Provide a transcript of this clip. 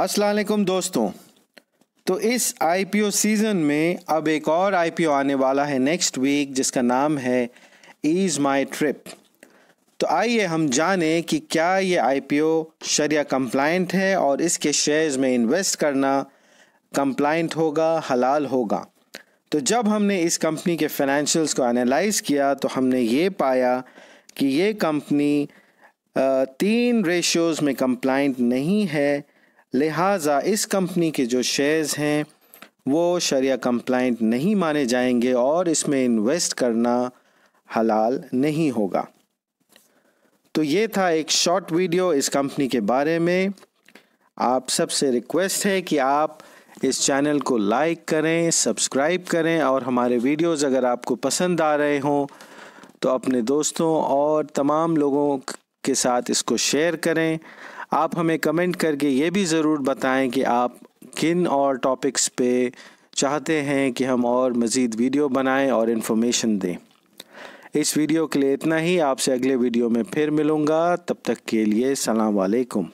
असलकुम दोस्तों तो इस आईपीओ सीज़न में अब एक और आईपीओ आने वाला है नेक्स्ट वीक जिसका नाम है ईज़ माई ट्रिप तो आइए हम जाने कि क्या ये आईपीओ शरिया कंप्लाइंट है और इसके शेयर्स में इन्वेस्ट करना कंप्लाइंट होगा हलाल होगा तो जब हमने इस कंपनी के फाइनेंशियल्स को एनालाइज किया तो हमने ये पाया कि ये कंपनी तीन रेशियोज़ में कंप्लाइंट नहीं है लिहाजा इस कंपनी के जो शेयर्स हैं वो शरिया कंप्लाइंट नहीं माने जाएंगे और इसमें इन्वेस्ट करना हलाल नहीं होगा तो ये था एक शॉर्ट वीडियो इस कंपनी के बारे में आप सबसे रिक्वेस्ट है कि आप इस चैनल को लाइक करें सब्सक्राइब करें और हमारे वीडियोस अगर आपको पसंद आ रहे हों तो अपने दोस्तों और तमाम लोगों के साथ इसको शेयर करें आप हमें कमेंट करके ये भी ज़रूर बताएं कि आप किन और टॉपिक्स पे चाहते हैं कि हम और मज़ीद वीडियो बनाएं और इन्फॉर्मेशन दें इस वीडियो के लिए इतना ही आपसे अगले वीडियो में फिर मिलूँगा तब तक के लिए सलाम वालेकुम